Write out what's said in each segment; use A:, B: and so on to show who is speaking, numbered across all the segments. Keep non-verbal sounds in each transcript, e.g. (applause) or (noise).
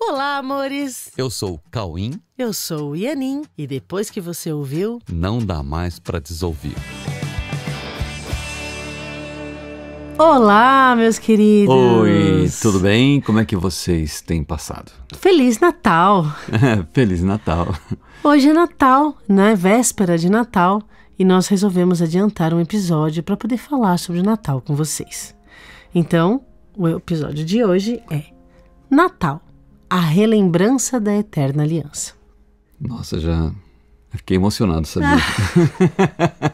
A: Olá, amores!
B: Eu sou o Cauim.
A: Eu sou o Ianin. E depois que você ouviu,
B: não dá mais para desouvir.
A: Olá, meus queridos! Oi,
B: tudo bem? Como é que vocês têm passado?
A: Feliz Natal!
B: (laughs) Feliz Natal!
A: Hoje é Natal, né? Véspera de Natal, e nós resolvemos adiantar um episódio para poder falar sobre Natal com vocês. Então, o episódio de hoje é Natal a Relembrança da Eterna Aliança.
B: Nossa, já fiquei emocionado, sabia?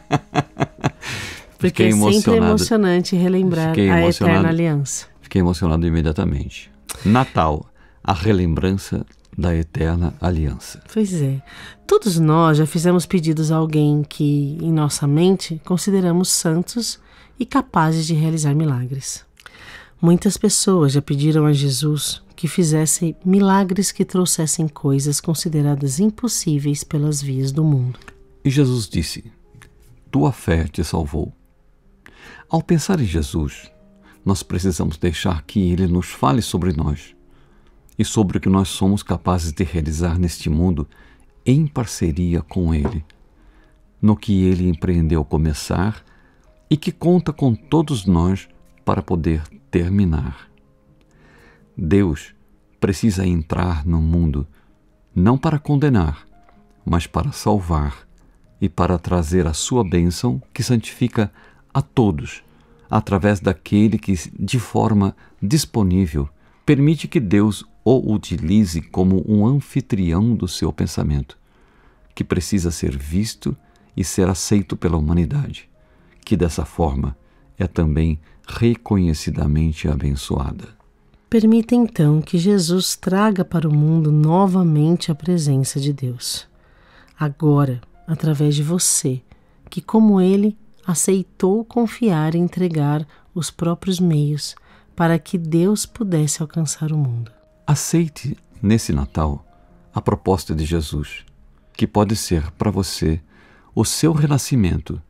B: (laughs) Porque é sempre emocionante
A: relembrar a Eterna Aliança.
B: Fiquei emocionado imediatamente. Natal, a relembrança da Eterna Aliança.
A: Pois é. Todos nós já fizemos pedidos a alguém que, em nossa mente, consideramos santos e capazes de realizar milagres. Muitas pessoas já pediram a Jesus que fizesse milagres que trouxessem coisas consideradas impossíveis pelas vias do mundo.
B: E Jesus disse: Tua fé te salvou. Ao pensar em Jesus, nós precisamos deixar que Ele nos fale sobre nós e sobre o que nós somos capazes de realizar neste mundo em parceria com Ele, no que Ele empreendeu começar e que conta com todos nós para poder terminar. Deus precisa entrar no mundo não para condenar, mas para salvar e para trazer a sua bênção que santifica a todos, através daquele que, de forma disponível, permite que Deus o utilize como um anfitrião do seu pensamento, que precisa ser visto e ser aceito pela humanidade, que dessa forma é também reconhecidamente abençoada.
A: Permita então que Jesus traga para o mundo novamente a presença de Deus. Agora, através de você, que como ele aceitou confiar e entregar os próprios meios para que Deus pudesse alcançar o mundo.
B: Aceite nesse Natal a proposta de Jesus, que pode ser para você o seu renascimento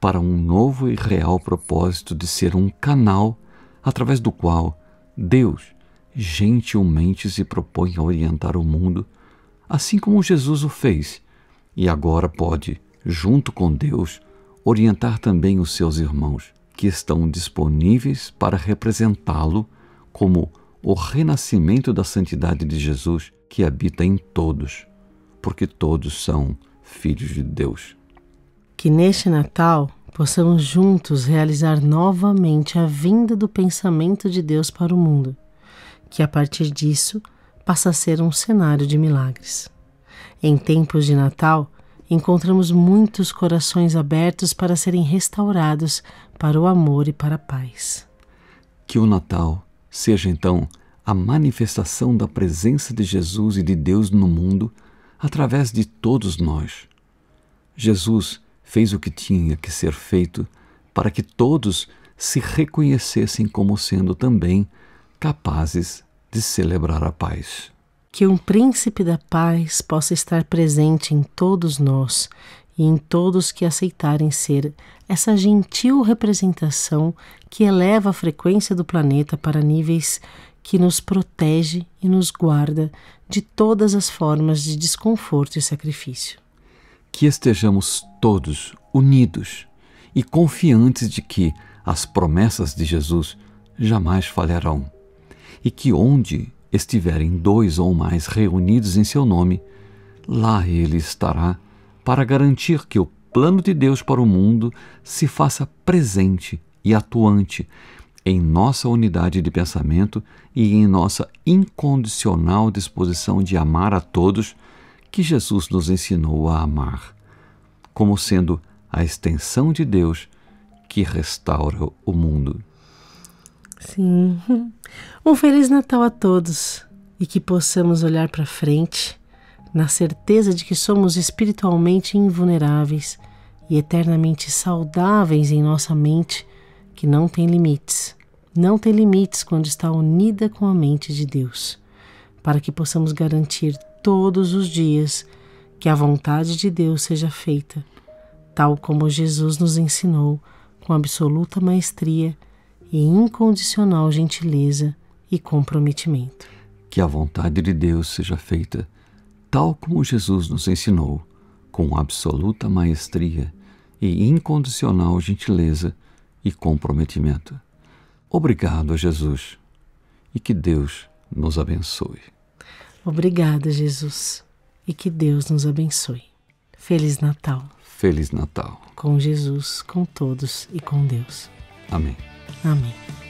B: para um novo e real propósito de ser um canal através do qual Deus gentilmente se propõe a orientar o mundo, assim como Jesus o fez, e agora pode, junto com Deus, orientar também os seus irmãos, que estão disponíveis para representá-lo como o renascimento da santidade de Jesus que habita em todos, porque todos são filhos de Deus.
A: Que neste Natal possamos juntos realizar novamente a vinda do pensamento de Deus para o mundo, que a partir disso passa a ser um cenário de milagres. Em tempos de Natal, encontramos muitos corações abertos para serem restaurados para o amor e para a
B: paz. Que o Natal seja então a manifestação da presença de Jesus e de Deus no mundo através de todos nós. Jesus fez o que tinha que ser feito para que todos se reconhecessem como sendo também capazes de celebrar a paz.
A: Que um príncipe da paz possa estar presente em todos nós e em todos que aceitarem ser essa gentil representação que eleva a frequência do planeta para níveis que nos protege e nos guarda de todas as formas de desconforto e sacrifício
B: que estejamos todos unidos e confiantes de que as promessas de Jesus jamais falharão, e que onde estiverem dois ou mais reunidos em seu nome, lá ele estará para garantir que o plano de Deus para o mundo se faça presente e atuante em nossa unidade de pensamento e em nossa incondicional disposição de amar a todos que Jesus nos ensinou a amar, como sendo a extensão de Deus que restaura o mundo.
A: Sim. Um Feliz Natal a todos e que possamos olhar para frente na certeza de que somos espiritualmente invulneráveis e eternamente saudáveis em nossa mente, que não tem limites. Não tem limites quando está unida com a mente de Deus, para que possamos garantir todos os dias, que a vontade de Deus seja feita, tal como Jesus nos ensinou com absoluta maestria e incondicional gentileza e comprometimento.
B: Que a vontade de Deus seja feita, tal como Jesus nos ensinou, com absoluta maestria e incondicional gentileza e comprometimento. Obrigado a Jesus e que Deus nos abençoe.
A: Obrigada, Jesus, e que Deus nos abençoe. Feliz Natal.
B: Feliz Natal.
A: Com Jesus, com todos e com Deus. Amém. Amém.